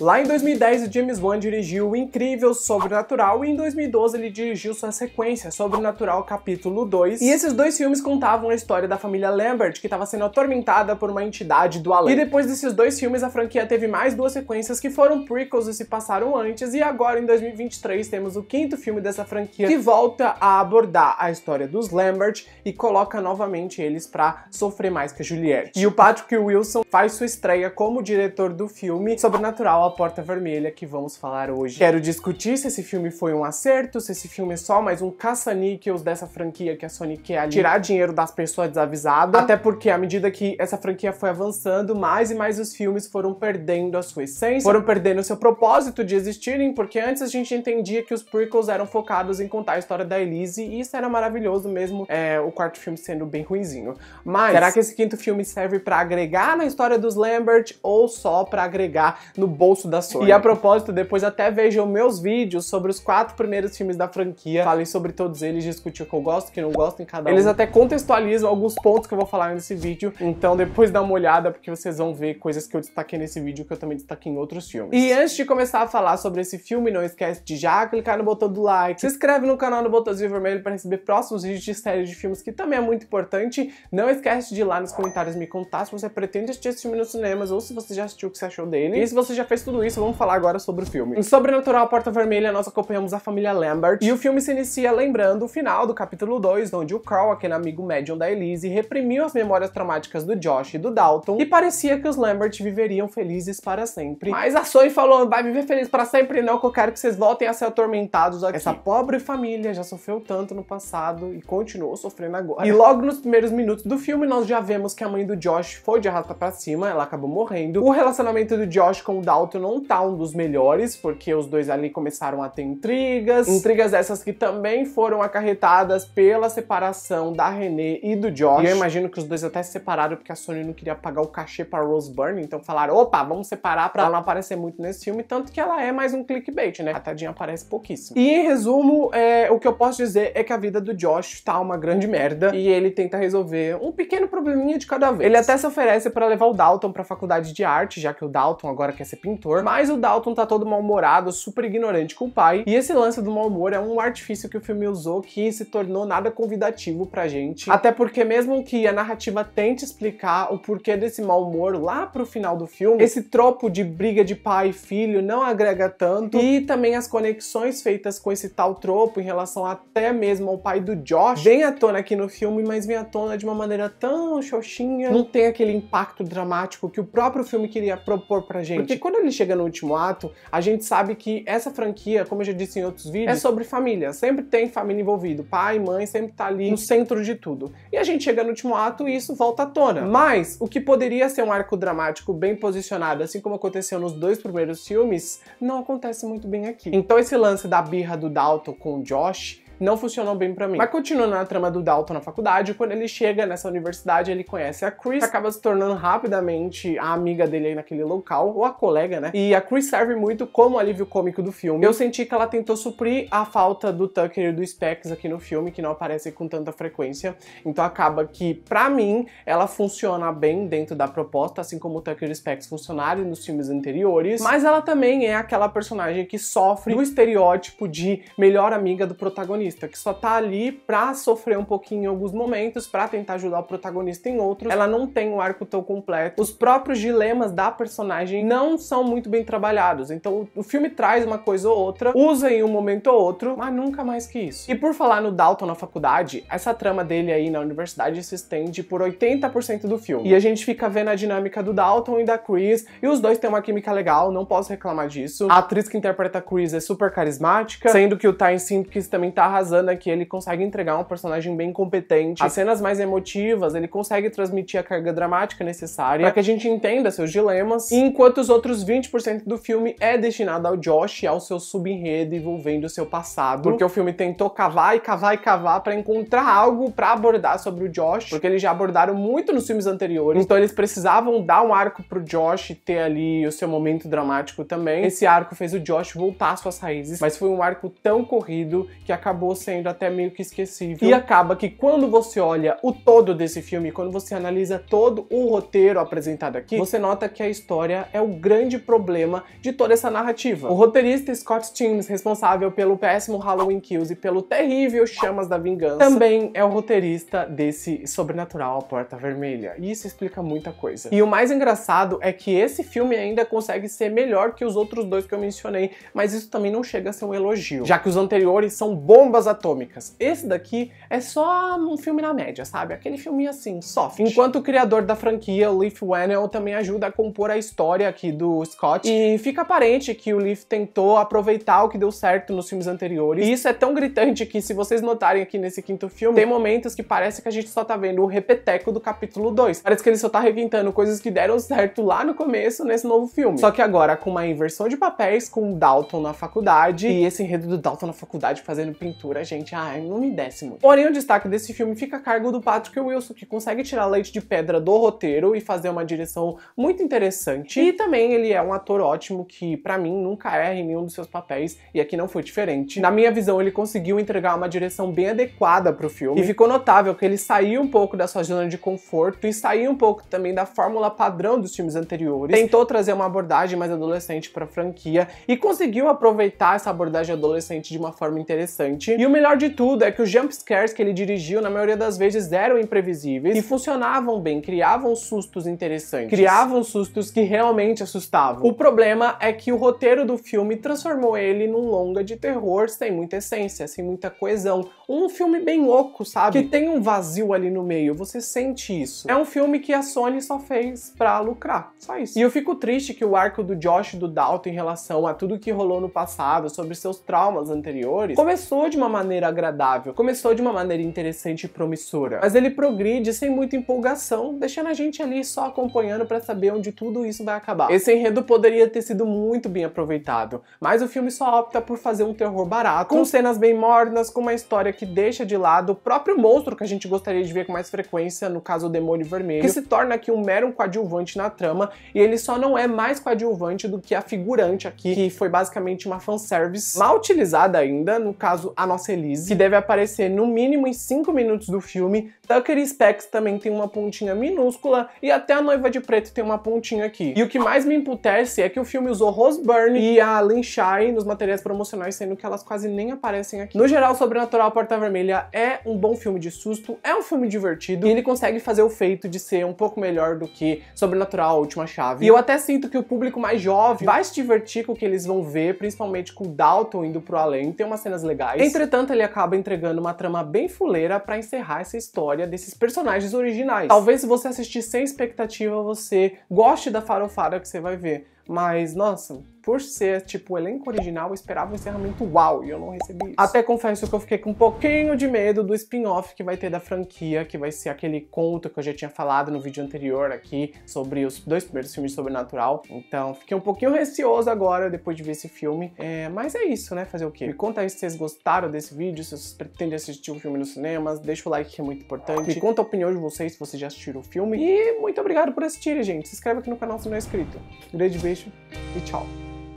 Lá em 2010, o James Wan dirigiu o incrível Sobrenatural e em 2012 ele dirigiu sua sequência, Sobrenatural Capítulo 2. E esses dois filmes contavam a história da família Lambert, que estava sendo atormentada por uma entidade do além. E depois desses dois filmes, a franquia teve mais duas sequências que foram prequels e se passaram antes, e agora em 2023 temos o quinto filme dessa franquia que volta a abordar a história dos Lambert e coloca novamente eles para sofrer mais que a Juliette. E o Patrick Wilson faz sua estreia como diretor do filme Sobrenatural a Porta Vermelha, que vamos falar hoje. Quero discutir se esse filme foi um acerto, se esse filme é só mais um caça-níqueis dessa franquia que a Sony quer ali, tirar dinheiro das pessoas desavisadas, até porque à medida que essa franquia foi avançando, mais e mais os filmes foram perdendo a sua essência, foram perdendo o seu propósito de existirem, porque antes a gente entendia que os prequels eram focados em contar a história da Elise, e isso era maravilhoso mesmo, é, o quarto filme sendo bem ruinzinho. Mas, será que esse quinto filme serve para agregar na história dos Lambert ou só para agregar no bolso bolso da Sony. E a propósito, depois até vejam meus vídeos sobre os quatro primeiros filmes da franquia. Falei sobre todos eles, discuti o que eu gosto, o que não gosto em cada um. Eles até contextualizam alguns pontos que eu vou falar nesse vídeo. Então depois dá uma olhada, porque vocês vão ver coisas que eu destaquei nesse vídeo que eu também destaquei em outros filmes. E antes de começar a falar sobre esse filme, não esquece de já clicar no botão do like, se inscreve no canal no botãozinho vermelho para receber próximos vídeos de série de filmes, que também é muito importante. Não esquece de ir lá nos comentários me contar se você pretende assistir esse filme nos cinemas ou se você já assistiu o que você achou dele. E se você já fez tudo tudo isso, vamos falar agora sobre o filme. Em Sobrenatural Porta Vermelha, nós acompanhamos a família Lambert, e o filme se inicia lembrando o final do capítulo 2, onde o Carl, aquele amigo médium da Elise, reprimiu as memórias traumáticas do Josh e do Dalton, e parecia que os Lambert viveriam felizes para sempre. Mas a Sony falou, vai viver feliz para sempre não, que eu quero que vocês voltem a ser atormentados aqui. Essa pobre família já sofreu tanto no passado e continuou sofrendo agora. E logo nos primeiros minutos do filme, nós já vemos que a mãe do Josh foi de arrasta para cima, ela acabou morrendo. O relacionamento do Josh com o Dalton não tá um dos melhores, porque os dois ali começaram a ter intrigas. Intrigas essas que também foram acarretadas pela separação da Renée e do Josh. E eu imagino que os dois até se separaram porque a Sony não queria pagar o cachê pra Rose Byrne, então falaram, opa, vamos separar pra ela não aparecer muito nesse filme, tanto que ela é mais um clickbait, né? A tadinha aparece pouquíssimo. E em resumo, é, o que eu posso dizer é que a vida do Josh tá uma grande merda e ele tenta resolver um pequeno probleminha de cada vez. Ele até se oferece para levar o Dalton pra faculdade de arte, já que o Dalton agora quer ser pintor, mas o Dalton tá todo mal-humorado, super ignorante com o pai, e esse lance do mau humor é um artifício que o filme usou que se tornou nada convidativo pra gente, até porque mesmo que a narrativa tente explicar o porquê desse mau humor lá pro final do filme, esse tropo de briga de pai e filho não agrega tanto, e também as conexões feitas com esse tal tropo em relação até mesmo ao pai do Josh, vem à tona aqui no filme, mas vem à tona de uma maneira tão xoxinha, não tem aquele impacto dramático que o próprio filme queria propor pra gente. Porque quando ele ele chega no último ato, a gente sabe que essa franquia, como eu já disse em outros é vídeos, é sobre família. Sempre tem família envolvido. Pai, mãe, sempre tá ali no centro de tudo. E a gente chega no último ato e isso volta à tona. Mas o que poderia ser um arco dramático bem posicionado, assim como aconteceu nos dois primeiros filmes, não acontece muito bem aqui. Então esse lance da birra do Dalton com o Josh não funcionou bem para mim. Mas continuando na trama do Dalton na faculdade, quando ele chega nessa universidade, ele conhece a Chris, acaba se tornando rapidamente a amiga dele aí naquele local, ou a colega, né? E a Chris serve muito como alívio cômico do filme. Eu senti que ela tentou suprir a falta do Tucker e do Specs aqui no filme, que não aparece com tanta frequência. Então acaba que, para mim, ela funciona bem dentro da proposta, assim como o Tucker e o Specs funcionaram nos filmes anteriores. Mas ela também é aquela personagem que sofre do estereótipo de melhor amiga do protagonista protagonista, que só tá ali pra sofrer um pouquinho em alguns momentos, pra tentar ajudar o protagonista em outros. Ela não tem um arco tão completo. Os próprios dilemas da personagem não são muito bem trabalhados. Então o filme traz uma coisa ou outra, usa em um momento ou outro, mas nunca mais que isso. E por falar no Dalton na faculdade, essa trama dele aí na universidade se estende por 80% do filme. E a gente fica vendo a dinâmica do Dalton e da Chris, e os dois têm uma química legal, não posso reclamar disso. A atriz que interpreta a Chris é super carismática, sendo que o Tyne Simpkins também tá arrasando aqui, ele consegue entregar um personagem bem competente. As cenas mais emotivas, ele consegue transmitir a carga dramática necessária para que a gente entenda seus dilemas, enquanto os outros 20% do filme é destinado ao Josh e ao seu subenredo envolvendo o seu passado, porque o filme tentou cavar e cavar e cavar para encontrar algo para abordar sobre o Josh, porque eles já abordaram muito nos filmes anteriores, então eles precisavam dar um arco pro Josh ter ali o seu momento dramático também. Esse arco fez o Josh voltar às suas raízes, mas foi um arco tão corrido que acabou sendo até meio que esquecível. E acaba que quando você olha o todo desse filme, quando você analisa todo o roteiro apresentado aqui, você nota que a história é o grande problema de toda essa narrativa. O roteirista Scott Teams, responsável pelo péssimo Halloween Kills e pelo terrível Chamas da Vingança, também é o roteirista desse Sobrenatural A Porta Vermelha. E isso explica muita coisa. E o mais engraçado é que esse filme ainda consegue ser melhor que os outros dois que eu mencionei, mas isso também não chega a ser um elogio, já que os anteriores são bom bombas atômicas. Esse daqui é só um filme na média, sabe? Aquele filminho assim, soft. Enquanto o criador da franquia, Leif Whannell, também ajuda a compor a história aqui do Scott. E fica aparente que o Leif tentou aproveitar o que deu certo nos filmes anteriores. E isso é tão gritante que, se vocês notarem aqui nesse quinto filme, tem momentos que parece que a gente só tá vendo o repeteco do capítulo 2. Parece que ele só tá reventando coisas que deram certo lá no começo nesse novo filme. Só que agora com uma inversão de papéis, com o Dalton na faculdade, e esse enredo do Dalton na faculdade fazendo pintura, gente, ai, não me desce muito. Porém, o destaque desse filme fica a cargo do Patrick Wilson, que consegue tirar leite de pedra do roteiro e fazer uma direção muito interessante. E também ele é um ator ótimo que, para mim, nunca erra em nenhum dos seus papéis, e aqui não foi diferente. Na minha visão, ele conseguiu entregar uma direção bem adequada pro filme, e ficou notável que ele saiu um pouco da sua zona de conforto e saiu um pouco também da fórmula padrão dos filmes anteriores. Tentou trazer uma abordagem mais adolescente pra franquia e conseguiu aproveitar essa abordagem adolescente de uma forma interessante e o melhor de tudo é que os jumpscares que ele dirigiu, na maioria das vezes, eram imprevisíveis e funcionavam bem, criavam sustos interessantes. Criavam sustos que realmente assustavam. O problema é que o roteiro do filme transformou ele num longa de terror sem muita essência, sem muita coesão. Um filme bem oco, sabe? Que tem um vazio ali no meio, você sente isso. É um filme que a Sony só fez pra lucrar, só isso. E eu fico triste que o arco do Josh e do Dalton em relação a tudo que rolou no passado, sobre seus traumas anteriores, começou de uma maneira agradável, começou de uma maneira interessante e promissora, mas ele progride sem muita empolgação, deixando a gente ali só acompanhando para saber onde tudo isso vai acabar. Esse enredo poderia ter sido muito bem aproveitado, mas o filme só opta por fazer um terror barato, com cenas bem mornas, com uma história que deixa de lado o próprio monstro que a gente gostaria de ver com mais frequência, no caso o Demônio Vermelho, que se torna aqui um mero coadjuvante na trama, e ele só não é mais coadjuvante do que a figurante aqui, que foi basicamente uma fanservice mal utilizada ainda, no caso a nossa Elise, que deve aparecer no mínimo em 5 minutos do filme. Tucker e Specs também tem uma pontinha minúscula e até a Noiva de Preto tem uma pontinha aqui. E o que mais me emputece é que o filme usou Rose Byrne e a Lynn Shire nos materiais promocionais, sendo que elas quase nem aparecem aqui. No geral, Sobrenatural Porta Vermelha é um bom filme de susto, é um filme divertido e ele consegue fazer o feito de ser um pouco melhor do que Sobrenatural Última Chave. E eu até sinto que o público mais jovem vai se divertir com o que eles vão ver, principalmente com o Dalton indo pro além, tem umas cenas legais. Entre Entretanto, ele acaba entregando uma trama bem fuleira para encerrar essa história desses personagens originais. Talvez se você assistir sem expectativa, você goste da farofada que você vai ver mas, nossa, por ser, tipo, o elenco original, eu esperava um encerramento uau, e eu não recebi isso. Até confesso que eu fiquei com um pouquinho de medo do spin-off que vai ter da franquia, que vai ser aquele conto que eu já tinha falado no vídeo anterior aqui, sobre os dois primeiros filmes de Sobrenatural. Então, fiquei um pouquinho receoso agora, depois de ver esse filme. É, mas é isso, né? Fazer o quê? Me conta aí se vocês gostaram desse vídeo, se vocês pretendem assistir o filme nos cinemas, deixa o like que é muito importante. Me conta a opinião de vocês, se vocês já assistiram o filme. E muito obrigado por assistirem, gente. Se inscreve aqui no canal se não é inscrito. Grande beijo beijo e tchau!